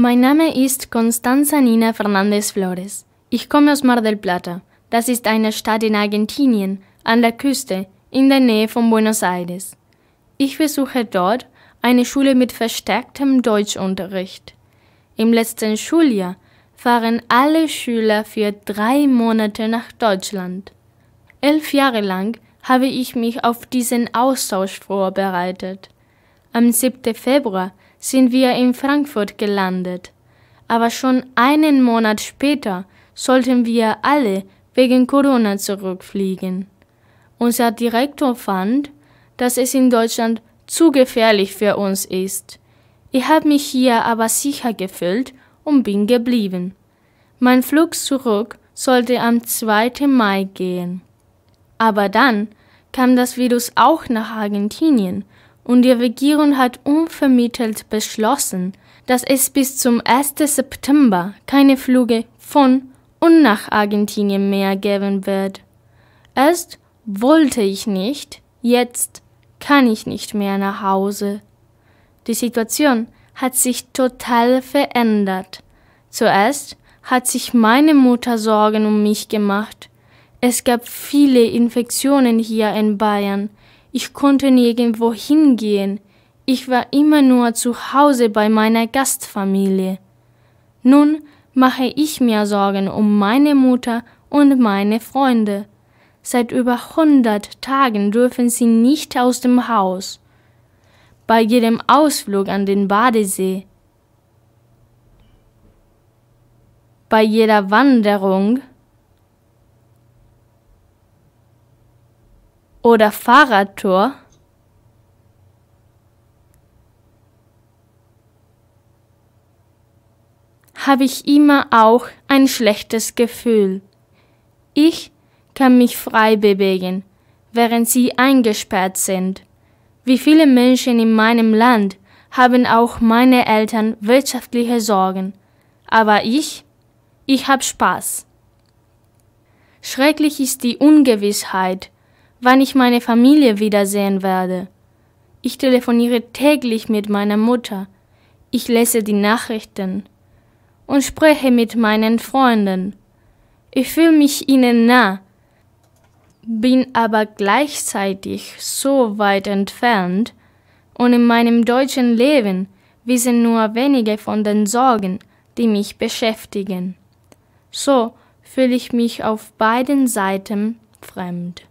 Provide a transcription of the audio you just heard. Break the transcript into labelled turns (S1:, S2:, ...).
S1: Mein Name ist Constanza Nina Fernandez Flores. Ich komme aus Mar del Plata. Das ist eine Stadt in Argentinien, an der Küste, in der Nähe von Buenos Aires. Ich besuche dort eine Schule mit verstärktem Deutschunterricht. Im letzten Schuljahr fahren alle Schüler für drei Monate nach Deutschland. Elf Jahre lang habe ich mich auf diesen Austausch vorbereitet. Am 7. Februar sind wir in Frankfurt gelandet. Aber schon einen Monat später sollten wir alle wegen Corona zurückfliegen. Unser Direktor fand, dass es in Deutschland zu gefährlich für uns ist. Ich habe mich hier aber sicher gefühlt und bin geblieben. Mein Flug zurück sollte am 2. Mai gehen. Aber dann kam das Virus auch nach Argentinien und die Regierung hat unvermittelt beschlossen, dass es bis zum 1. September keine Flüge von und nach Argentinien mehr geben wird. Erst wollte ich nicht, jetzt kann ich nicht mehr nach Hause. Die Situation hat sich total verändert. Zuerst hat sich meine Mutter Sorgen um mich gemacht. Es gab viele Infektionen hier in Bayern, ich konnte nirgendwo hingehen. Ich war immer nur zu Hause bei meiner Gastfamilie. Nun mache ich mir Sorgen um meine Mutter und meine Freunde. Seit über hundert Tagen dürfen sie nicht aus dem Haus. Bei jedem Ausflug an den Badesee, bei jeder Wanderung oder Fahrradtour? habe ich immer auch ein schlechtes Gefühl. Ich kann mich frei bewegen, während sie eingesperrt sind. Wie viele Menschen in meinem Land haben auch meine Eltern wirtschaftliche Sorgen. Aber ich, ich habe Spaß. Schrecklich ist die Ungewissheit, wann ich meine Familie wiedersehen werde. Ich telefoniere täglich mit meiner Mutter. Ich lese die Nachrichten und spreche mit meinen Freunden. Ich fühle mich ihnen nah, bin aber gleichzeitig so weit entfernt und in meinem deutschen Leben wissen nur wenige von den Sorgen, die mich beschäftigen. So fühle ich mich auf beiden Seiten fremd.